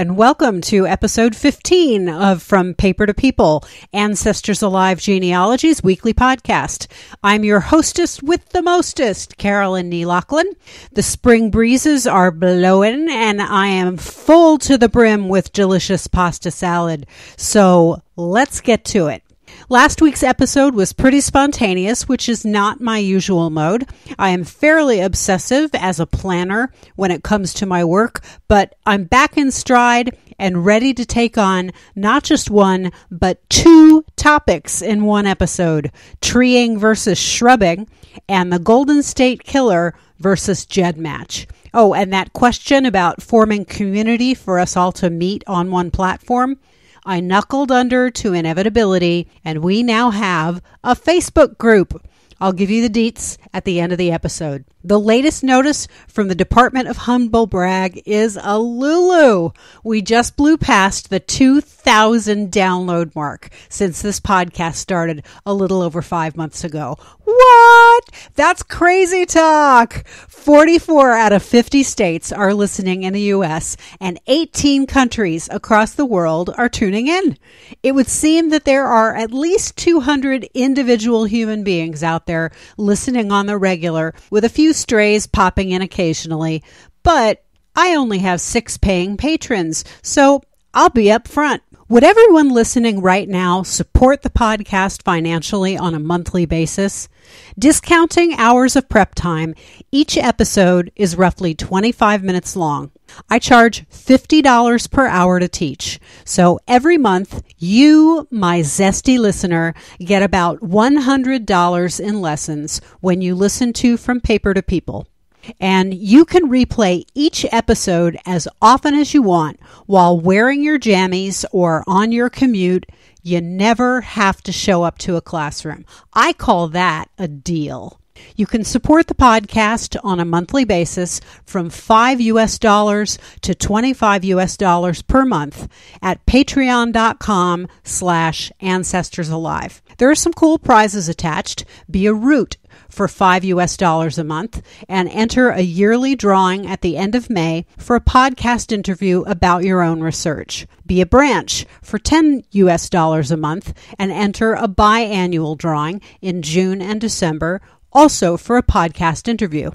and welcome to episode 15 of From Paper to People, Ancestors Alive Genealogy's weekly podcast. I'm your hostess with the mostest, Carolyn Nee The spring breezes are blowing, and I am full to the brim with delicious pasta salad. So let's get to it. Last week's episode was pretty spontaneous, which is not my usual mode. I am fairly obsessive as a planner when it comes to my work, but I'm back in stride and ready to take on not just one, but two topics in one episode treeing versus shrubbing, and the Golden State Killer versus Jed match. Oh, and that question about forming community for us all to meet on one platform. I knuckled under to inevitability, and we now have a Facebook group. I'll give you the deets at the end of the episode. The latest notice from the Department of Humble Brag is a Lulu. We just blew past the 2,000 download mark since this podcast started a little over five months ago. What? That's crazy talk. 44 out of 50 states are listening in the U.S., and 18 countries across the world are tuning in. It would seem that there are at least 200 individual human beings out there listening on the regular with a few few strays popping in occasionally, but I only have six paying patrons, so I'll be up front. Would everyone listening right now support the podcast financially on a monthly basis? Discounting hours of prep time, each episode is roughly 25 minutes long. I charge $50 per hour to teach. So every month, you, my zesty listener, get about $100 in lessons when you listen to From Paper to People. And you can replay each episode as often as you want while wearing your jammies or on your commute. You never have to show up to a classroom. I call that a deal. You can support the podcast on a monthly basis from 5 US dollars to 25 US dollars per month at patreon.com slash ancestors alive. There are some cool prizes attached. Be a root for 5 US dollars a month and enter a yearly drawing at the end of May for a podcast interview about your own research. Be a branch for 10 US dollars a month and enter a biannual drawing in June and December also for a podcast interview.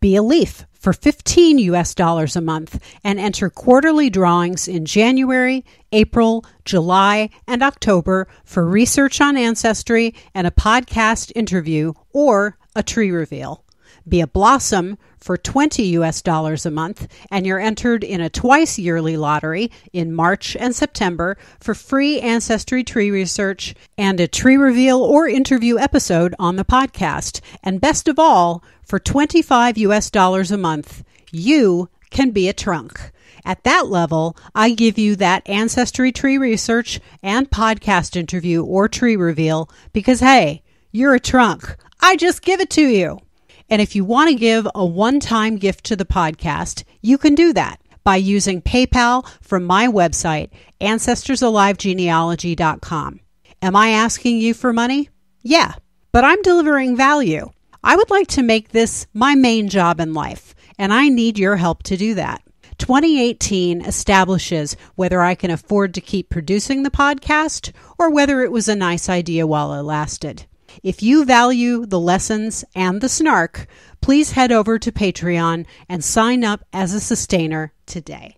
Be a Leaf for 15 US dollars a month and enter quarterly drawings in January, April, July, and October for research on ancestry and a podcast interview or a tree reveal be a blossom for 20 US dollars a month, and you're entered in a twice yearly lottery in March and September for free ancestry tree research and a tree reveal or interview episode on the podcast. And best of all, for 25 US dollars a month, you can be a trunk. At that level, I give you that ancestry tree research and podcast interview or tree reveal because hey, you're a trunk. I just give it to you. And if you want to give a one time gift to the podcast, you can do that by using PayPal from my website, ancestorsalivegenealogy.com. Am I asking you for money? Yeah, but I'm delivering value. I would like to make this my main job in life, and I need your help to do that. 2018 establishes whether I can afford to keep producing the podcast or whether it was a nice idea while it lasted. If you value the lessons and the snark, please head over to Patreon and sign up as a sustainer today.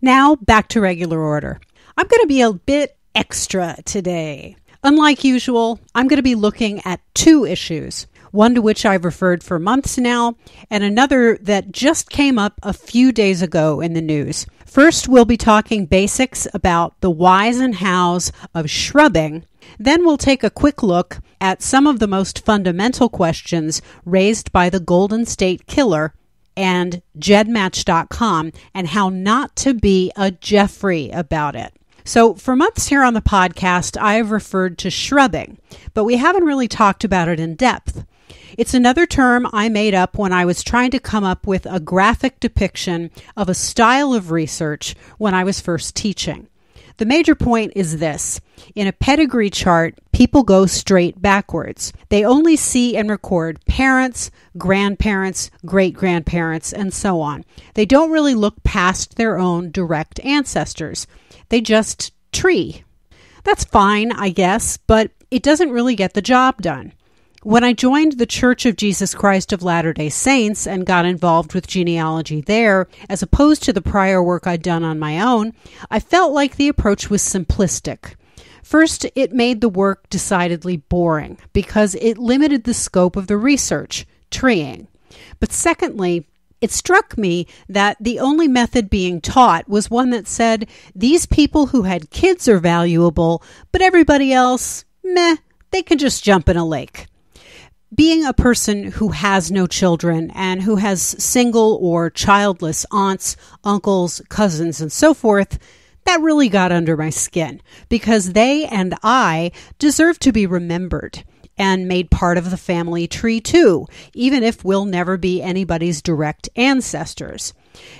Now, back to regular order. I'm going to be a bit extra today. Unlike usual, I'm going to be looking at two issues one to which I've referred for months now, and another that just came up a few days ago in the news. First, we'll be talking basics about the whys and hows of shrubbing then we'll take a quick look at some of the most fundamental questions raised by the Golden State Killer and jedmatch.com and how not to be a Jeffrey about it. So, for months here on the podcast, I have referred to shrubbing, but we haven't really talked about it in depth. It's another term I made up when I was trying to come up with a graphic depiction of a style of research when I was first teaching. The major point is this in a pedigree chart, people go straight backwards. They only see and record parents, grandparents, great grandparents, and so on. They don't really look past their own direct ancestors, they just tree. That's fine, I guess, but it doesn't really get the job done. When I joined the Church of Jesus Christ of Latter day Saints and got involved with genealogy there, as opposed to the prior work I'd done on my own, I felt like the approach was simplistic. First, it made the work decidedly boring because it limited the scope of the research, treeing. But secondly, it struck me that the only method being taught was one that said these people who had kids are valuable, but everybody else, meh, they can just jump in a lake being a person who has no children and who has single or childless aunts, uncles, cousins, and so forth, that really got under my skin because they and I deserve to be remembered and made part of the family tree too, even if we'll never be anybody's direct ancestors.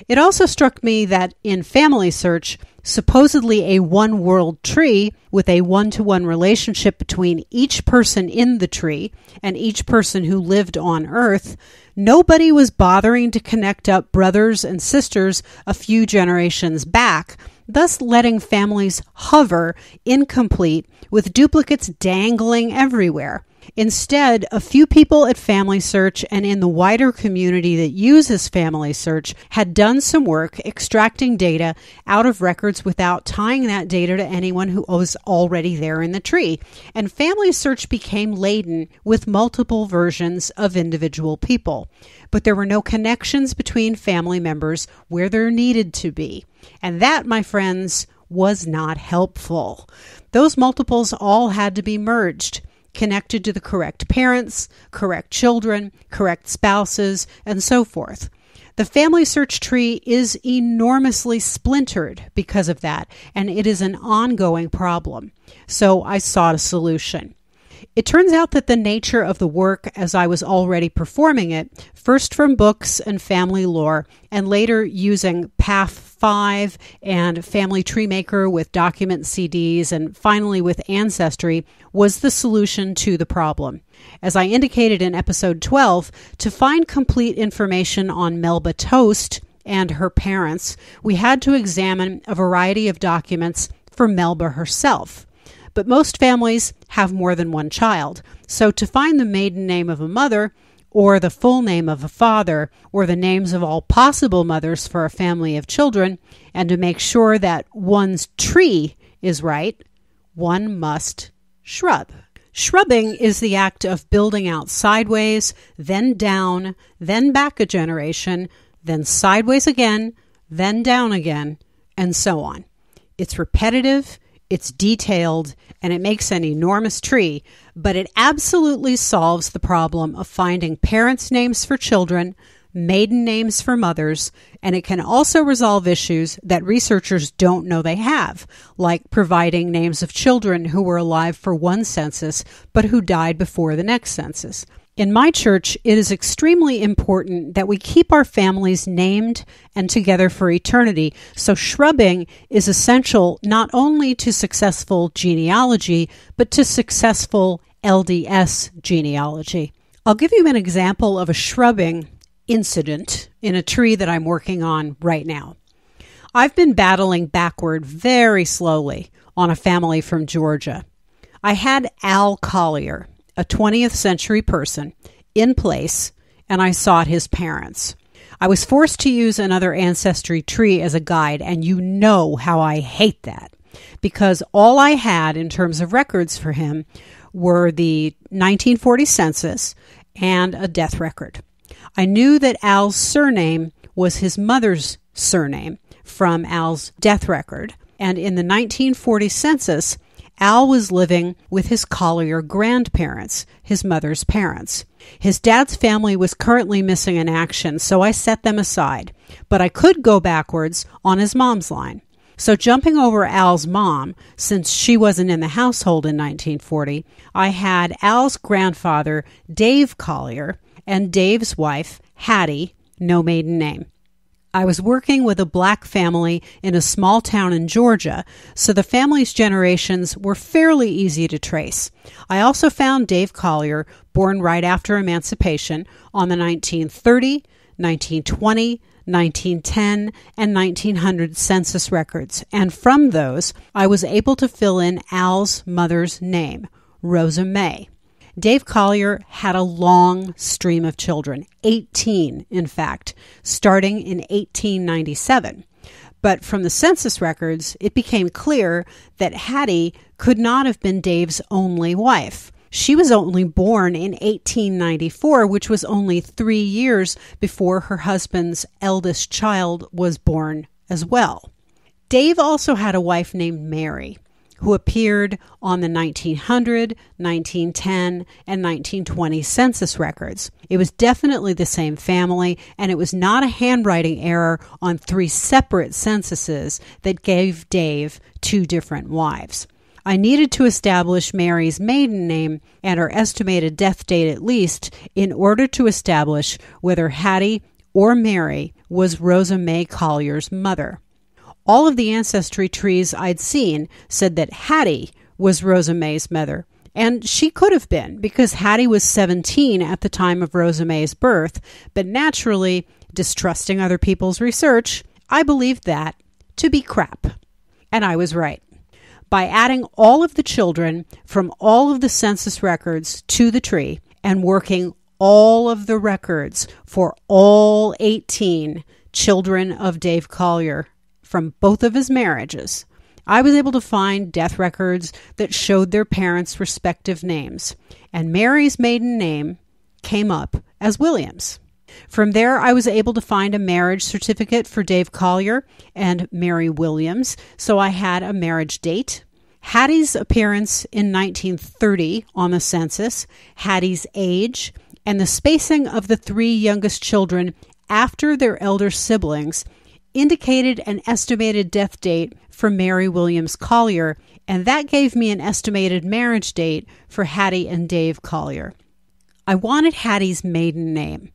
It also struck me that in Family Search, supposedly a one world tree with a one to one relationship between each person in the tree and each person who lived on Earth, nobody was bothering to connect up brothers and sisters a few generations back thus letting families hover incomplete with duplicates dangling everywhere. Instead, a few people at Family Search and in the wider community that uses Family Search had done some work extracting data out of records without tying that data to anyone who was already there in the tree. And Family Search became laden with multiple versions of individual people. But there were no connections between family members where there needed to be. And that, my friends, was not helpful. Those multiples all had to be merged connected to the correct parents, correct children, correct spouses, and so forth. The family search tree is enormously splintered because of that, and it is an ongoing problem. So I sought a solution. It turns out that the nature of the work as I was already performing it, first from books and family lore, and later using Path 5 and Family Tree Maker with document CDs, and finally with Ancestry, was the solution to the problem. As I indicated in episode 12, to find complete information on Melba Toast and her parents, we had to examine a variety of documents for Melba herself. But most families have more than one child. So to find the maiden name of a mother, or the full name of a father, or the names of all possible mothers for a family of children, and to make sure that one's tree is right, one must shrub. Shrubbing is the act of building out sideways, then down, then back a generation, then sideways again, then down again, and so on. It's repetitive, it's detailed, and it makes an enormous tree, but it absolutely solves the problem of finding parents' names for children, maiden names for mothers, and it can also resolve issues that researchers don't know they have, like providing names of children who were alive for one census but who died before the next census. In my church, it is extremely important that we keep our families named and together for eternity. So, shrubbing is essential not only to successful genealogy, but to successful LDS genealogy. I'll give you an example of a shrubbing incident in a tree that I'm working on right now. I've been battling backward very slowly on a family from Georgia. I had Al Collier, a 20th century person in place and I sought his parents. I was forced to use another ancestry tree as a guide, and you know how I hate that because all I had in terms of records for him were the 1940 census and a death record. I knew that Al's surname was his mother's surname from Al's death record, and in the 1940 census, Al was living with his Collier grandparents, his mother's parents. His dad's family was currently missing in action, so I set them aside, but I could go backwards on his mom's line. So, jumping over Al's mom, since she wasn't in the household in 1940, I had Al's grandfather, Dave Collier, and Dave's wife, Hattie, no maiden name. I was working with a black family in a small town in Georgia, so the family's generations were fairly easy to trace. I also found Dave Collier, born right after Emancipation, on the 1930, 1920, 1910 and 1900 census records, and from those, I was able to fill in Al's mother's name, Rosa May. Dave Collier had a long stream of children, 18 in fact, starting in 1897. But from the census records, it became clear that Hattie could not have been Dave's only wife. She was only born in 1894, which was only three years before her husband's eldest child was born as well. Dave also had a wife named Mary who appeared on the 1900, 1910, and 1920 census records. It was definitely the same family, and it was not a handwriting error on three separate censuses that gave Dave two different wives. I needed to establish Mary's maiden name and her estimated death date at least in order to establish whether Hattie or Mary was Rosa May Collier's mother. All of the ancestry trees I'd seen said that Hattie was Rosa May's mother. And she could have been, because Hattie was 17 at the time of Rosa May's birth. But naturally, distrusting other people's research, I believed that to be crap. And I was right. By adding all of the children from all of the census records to the tree and working all of the records for all 18 children of Dave Collier from both of his marriages, I was able to find death records that showed their parents' respective names, and Mary's maiden name came up as Williams. From there, I was able to find a marriage certificate for Dave Collier and Mary Williams, so I had a marriage date. Hattie's appearance in 1930 on the census, Hattie's age, and the spacing of the three youngest children after their elder siblings indicated an estimated death date for Mary Williams Collier, and that gave me an estimated marriage date for Hattie and Dave Collier. I wanted Hattie's maiden name,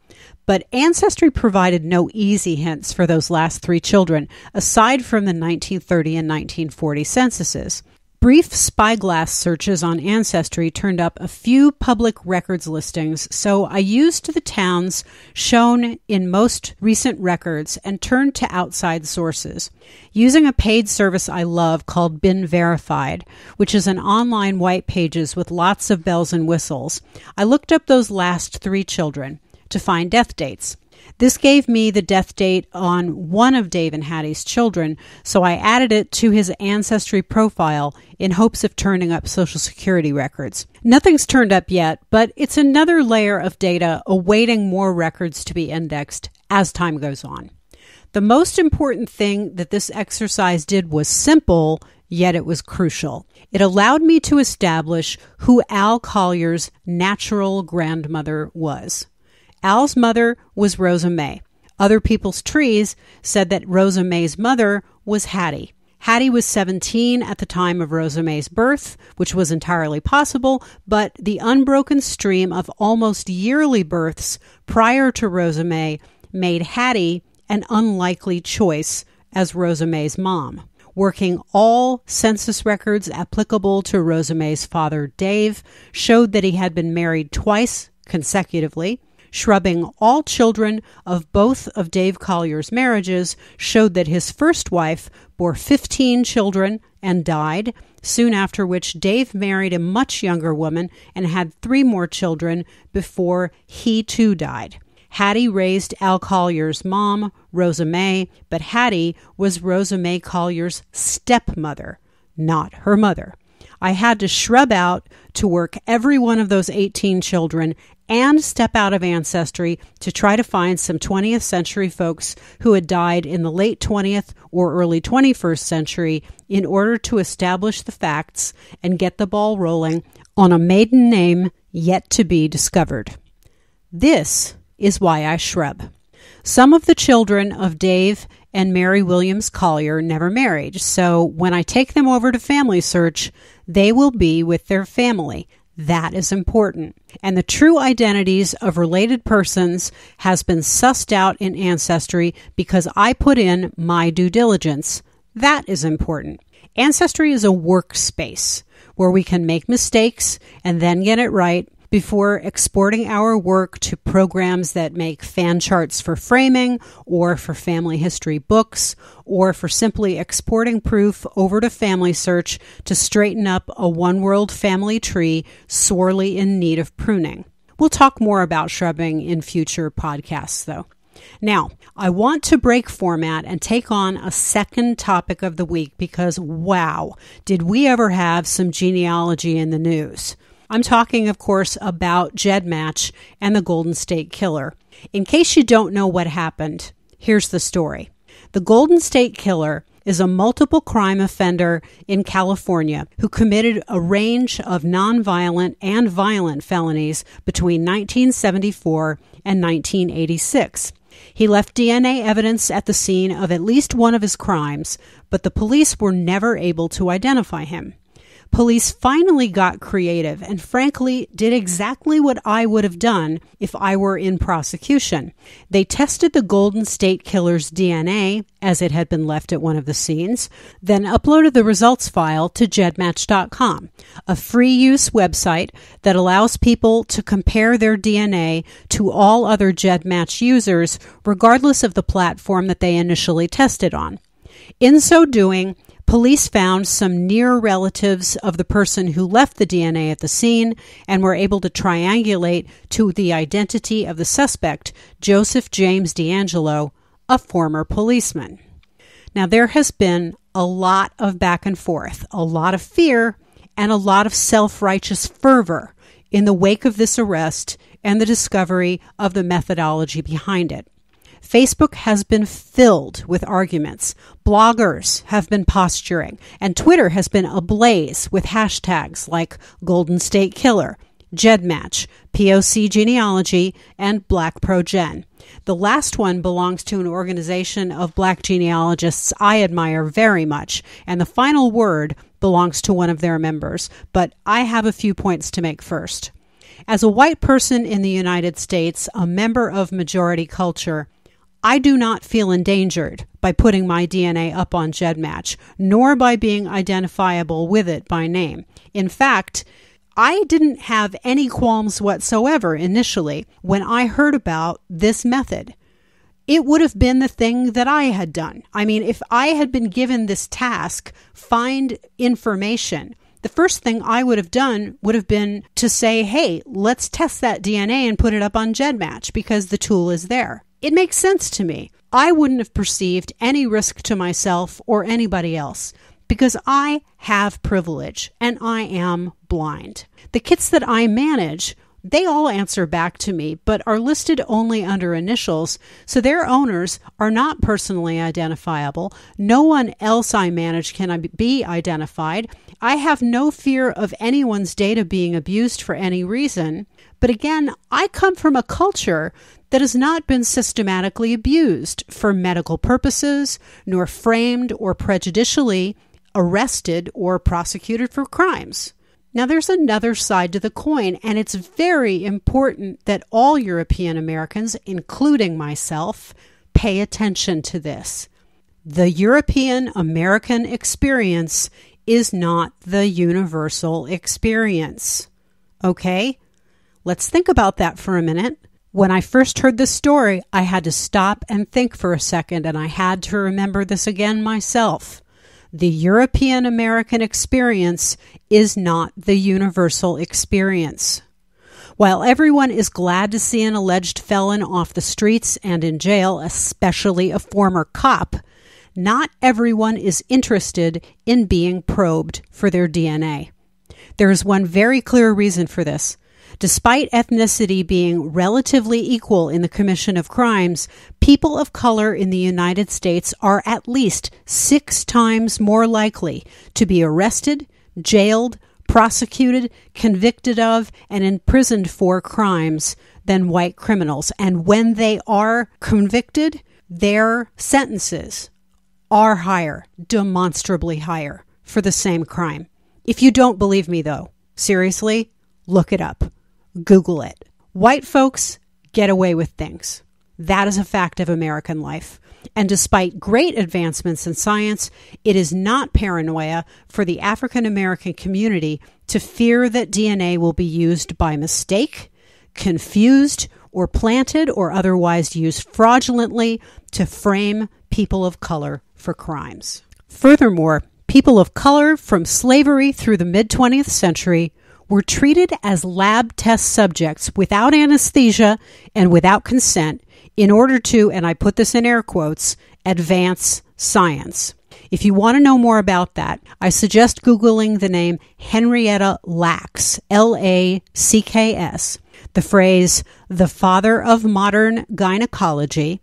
but Ancestry provided no easy hints for those last three children, aside from the 1930 and 1940 censuses. Brief spyglass searches on Ancestry turned up a few public records listings, so I used the towns shown in most recent records and turned to outside sources. Using a paid service I love called Bin Verified, which is an online white pages with lots of bells and whistles, I looked up those last three children to find death dates. This gave me the death date on one of Dave and Hattie's children, so I added it to his ancestry profile in hopes of turning up Social Security records. Nothing's turned up yet, but it's another layer of data awaiting more records to be indexed as time goes on. The most important thing that this exercise did was simple, yet it was crucial. It allowed me to establish who Al Collier's natural grandmother was. Al's mother was Rosa May. Other people's trees said that Rosa May's mother was Hattie. Hattie was 17 at the time of Rosa May's birth, which was entirely possible, but the unbroken stream of almost yearly births prior to Rosa May made Hattie an unlikely choice as Rosa May's mom. Working all census records applicable to Rosa May's father, Dave, showed that he had been married twice consecutively shrubbing all children of both of Dave Collier's marriages showed that his first wife bore 15 children and died, soon after which Dave married a much younger woman and had three more children before he too died. Hattie raised Al Collier's mom, Rosa May, but Hattie was Rosa May Collier's stepmother, not her mother. I had to shrub out to work every one of those 18 children and step out of ancestry to try to find some 20th century folks who had died in the late 20th or early 21st century in order to establish the facts and get the ball rolling on a maiden name yet to be discovered. This is why I shrub. Some of the children of Dave and Mary Williams Collier never married. So when I take them over to Family Search, they will be with their family. That is important. And the true identities of related persons has been sussed out in Ancestry because I put in my due diligence. That is important. Ancestry is a workspace where we can make mistakes and then get it right before exporting our work to programs that make fan charts for framing or for family history books or for simply exporting proof over to Family Search to straighten up a one world family tree sorely in need of pruning. We'll talk more about shrubbing in future podcasts, though. Now, I want to break format and take on a second topic of the week because wow, did we ever have some genealogy in the news? I'm talking, of course, about Jed Match and the Golden State Killer. In case you don't know what happened, here's the story The Golden State Killer is a multiple crime offender in California who committed a range of nonviolent and violent felonies between 1974 and 1986. He left DNA evidence at the scene of at least one of his crimes, but the police were never able to identify him. Police finally got creative and, frankly, did exactly what I would have done if I were in prosecution. They tested the Golden State Killer's DNA, as it had been left at one of the scenes, then uploaded the results file to gedmatch.com, a free use website that allows people to compare their DNA to all other Gedmatch users, regardless of the platform that they initially tested on. In so doing, Police found some near relatives of the person who left the DNA at the scene and were able to triangulate to the identity of the suspect, Joseph James D'Angelo, a former policeman. Now, there has been a lot of back and forth, a lot of fear, and a lot of self righteous fervor in the wake of this arrest and the discovery of the methodology behind it. Facebook has been filled with arguments. Bloggers have been posturing, and Twitter has been ablaze with hashtags like Golden State Killer, Jed Match, POC Genealogy, and Black Progen. The last one belongs to an organization of black genealogists I admire very much, and the final word belongs to one of their members, but I have a few points to make first. As a white person in the United States, a member of majority culture, I do not feel endangered by putting my DNA up on GEDmatch, nor by being identifiable with it by name. In fact, I didn't have any qualms whatsoever initially when I heard about this method. It would have been the thing that I had done. I mean, if I had been given this task, find information, the first thing I would have done would have been to say, hey, let's test that DNA and put it up on GEDmatch because the tool is there. It makes sense to me. I wouldn't have perceived any risk to myself or anybody else because I have privilege and I am blind. The kits that I manage, they all answer back to me, but are listed only under initials, so their owners are not personally identifiable. No one else I manage can be identified. I have no fear of anyone's data being abused for any reason. But again, I come from a culture that has not been systematically abused for medical purposes, nor framed or prejudicially arrested or prosecuted for crimes. Now, there's another side to the coin, and it's very important that all European Americans, including myself, pay attention to this. The European American experience is not the universal experience. Okay? Let's think about that for a minute. When I first heard this story, I had to stop and think for a second, and I had to remember this again myself. The European American experience is not the universal experience. While everyone is glad to see an alleged felon off the streets and in jail, especially a former cop, not everyone is interested in being probed for their DNA. There is one very clear reason for this Despite ethnicity being relatively equal in the commission of crimes, people of color in the United States are at least six times more likely to be arrested, jailed, prosecuted, convicted of, and imprisoned for crimes than white criminals. And when they are convicted, their sentences are higher, demonstrably higher, for the same crime. If you don't believe me, though, seriously, look it up. Google it. White folks get away with things. That is a fact of American life. And despite great advancements in science, it is not paranoia for the African American community to fear that DNA will be used by mistake, confused, or planted or otherwise used fraudulently to frame people of color for crimes. Furthermore, people of color from slavery through the mid 20th century were treated as lab test subjects without anesthesia and without consent in order to, and I put this in air quotes, advance science. If you want to know more about that, I suggest Googling the name Henrietta Lacks, L A C K S, the phrase, the father of modern gynecology,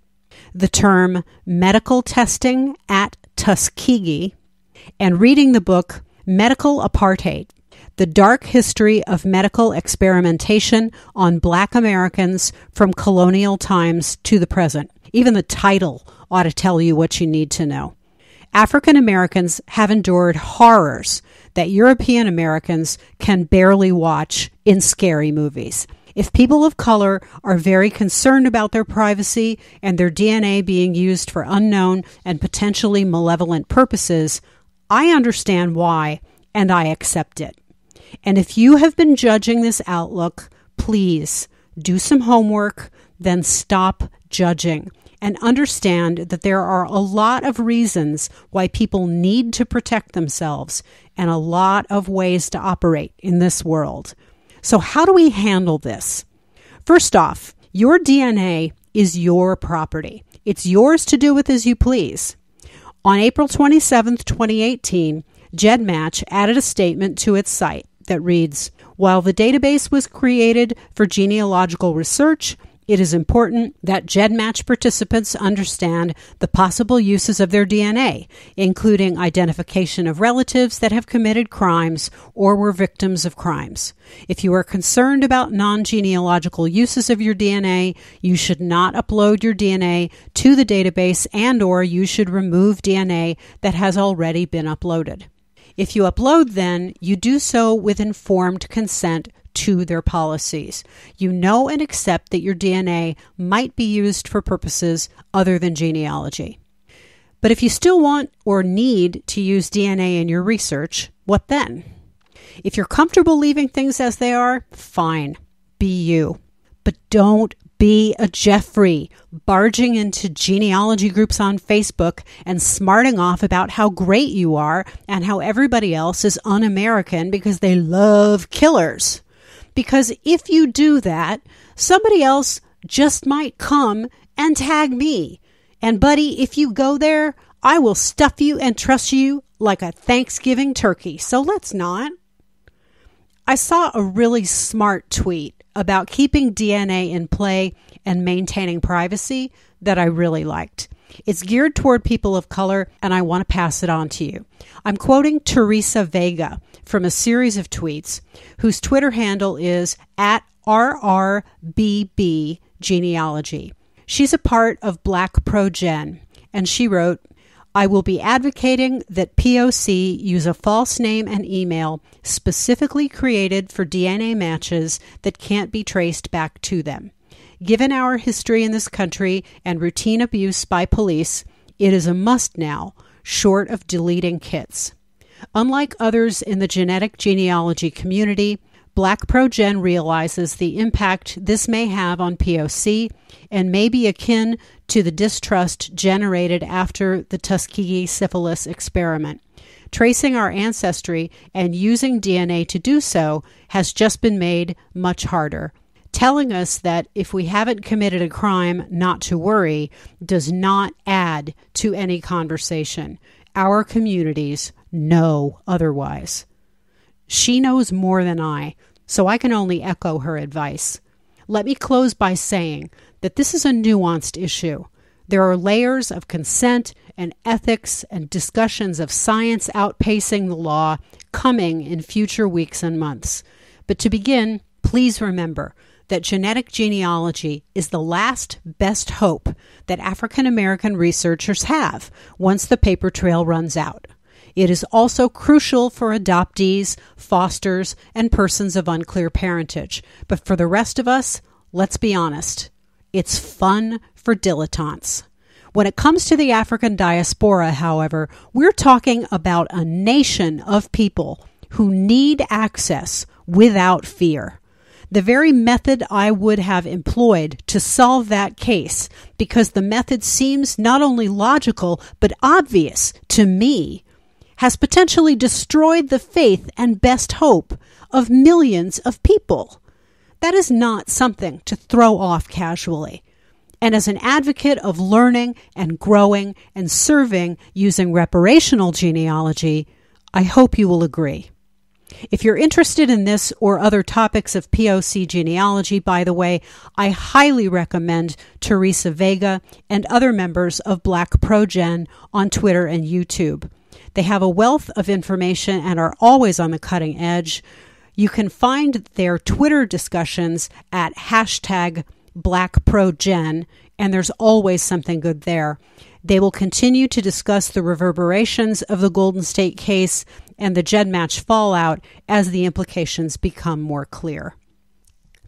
the term medical testing at Tuskegee, and reading the book Medical Apartheid the Dark History of Medical Experimentation on Black Americans from Colonial Times to the Present. Even the title ought to tell you what you need to know. African Americans have endured horrors that European Americans can barely watch in scary movies. If people of color are very concerned about their privacy and their DNA being used for unknown and potentially malevolent purposes, I understand why and I accept it. And if you have been judging this outlook, please do some homework, then stop judging and understand that there are a lot of reasons why people need to protect themselves and a lot of ways to operate in this world. So, how do we handle this? First off, your DNA is your property. It's yours to do with as you please. On April 27, 2018, GEDmatch added a statement to its site that reads While the database was created for genealogical research, it is important that GEDmatch participants understand the possible uses of their DNA, including identification of relatives that have committed crimes or were victims of crimes. If you are concerned about non genealogical uses of your DNA, you should not upload your DNA to the database and or you should remove DNA that has already been uploaded. If you upload, then, you do so with informed consent to their policies. You know and accept that your DNA might be used for purposes other than genealogy. But if you still want or need to use DNA in your research, what then? If you're comfortable leaving things as they are, fine, be you. But don't be a Jeffrey, barging into genealogy groups on Facebook and smarting off about how great you are and how everybody else is un American because they love killers. Because if you do that, somebody else just might come and tag me. And, buddy, if you go there, I will stuff you and truss you like a Thanksgiving turkey. So let's not. I saw a really smart tweet about keeping DNA in play and maintaining privacy that I really liked. It's geared toward people of color, and I want to pass it on to you. I'm quoting Teresa Vega from a series of tweets whose Twitter handle is at RRBB Genealogy. She's a part of Black Progen, and she wrote, I will be advocating that POC use a false name and email specifically created for DNA matches that can't be traced back to them. Given our history in this country and routine abuse by police, it is a must now, short of deleting kits. Unlike others in the genetic genealogy community, Black ProGen realizes the impact this may have on POC and may be akin to the distrust generated after the Tuskegee syphilis experiment. Tracing our ancestry and using DNA to do so has just been made much harder. Telling us that if we haven't committed a crime, not to worry does not add to any conversation. Our communities know otherwise. She knows more than I, so I can only echo her advice. Let me close by saying that this is a nuanced issue. There are layers of consent and ethics and discussions of science outpacing the law coming in future weeks and months. But to begin, please remember that genetic genealogy is the last best hope that African American researchers have once the paper trail runs out. It is also crucial for adoptees, fosters, and persons of unclear parentage. But for the rest of us, let's be honest, it's fun for dilettantes. When it comes to the African diaspora, however, we're talking about a nation of people who need access without fear. The very method I would have employed to solve that case, because the method seems not only logical but obvious to me, has potentially destroyed the faith and best hope of millions of people. That is not something to throw off casually. And as an advocate of learning and growing and serving using reparational genealogy, I hope you will agree. If you're interested in this or other topics of POC genealogy, by the way, I highly recommend Teresa Vega and other members of Black Progen on Twitter and YouTube. They have a wealth of information and are always on the cutting edge. You can find their Twitter discussions at hashtag BlackProGen, and there's always something good there. They will continue to discuss the reverberations of the Golden State case and the Jed match fallout as the implications become more clear.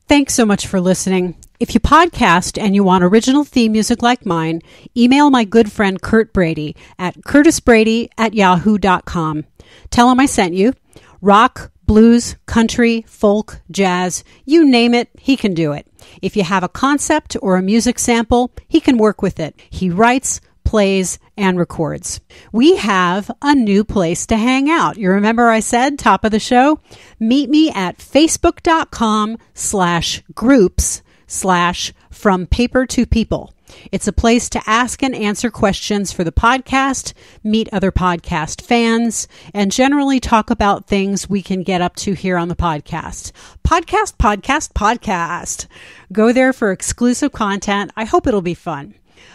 Thanks so much for listening. If you podcast and you want original theme music like mine, email my good friend Kurt Brady at curtisbrady at yahoo.com. Tell him I sent you. Rock, blues, country, folk, jazz, you name it, he can do it. If you have a concept or a music sample, he can work with it. He writes, plays, and records. We have a new place to hang out. You remember I said, top of the show? Meet me at facebook.com slash groups slash from paper to people. It's a place to ask and answer questions for the podcast, meet other podcast fans, and generally talk about things we can get up to here on the podcast. Podcast, podcast, podcast. Go there for exclusive content. I hope it'll be fun.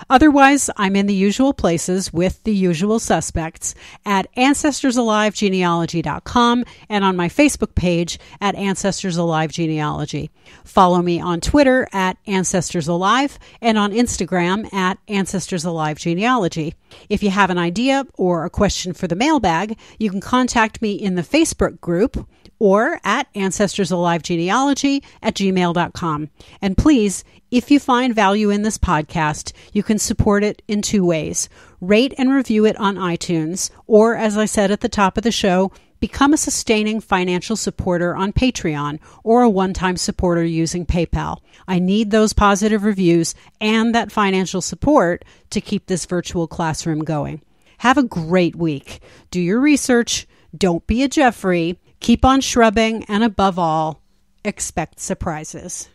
Otherwise, I'm in the usual places with the usual suspects at ancestorsalivegenealogy.com and on my Facebook page at Ancestors Alive Genealogy. Follow me on Twitter at Ancestors Alive and on Instagram at Ancestors Alive Genealogy. If you have an idea or a question for the mailbag, you can contact me in the Facebook group or at ancestorsalivegenealogy at gmail.com. And please if you find value in this podcast, you can support it in two ways rate and review it on iTunes, or as I said at the top of the show, become a sustaining financial supporter on Patreon or a one time supporter using PayPal. I need those positive reviews and that financial support to keep this virtual classroom going. Have a great week. Do your research. Don't be a Jeffrey. Keep on shrubbing. And above all, expect surprises.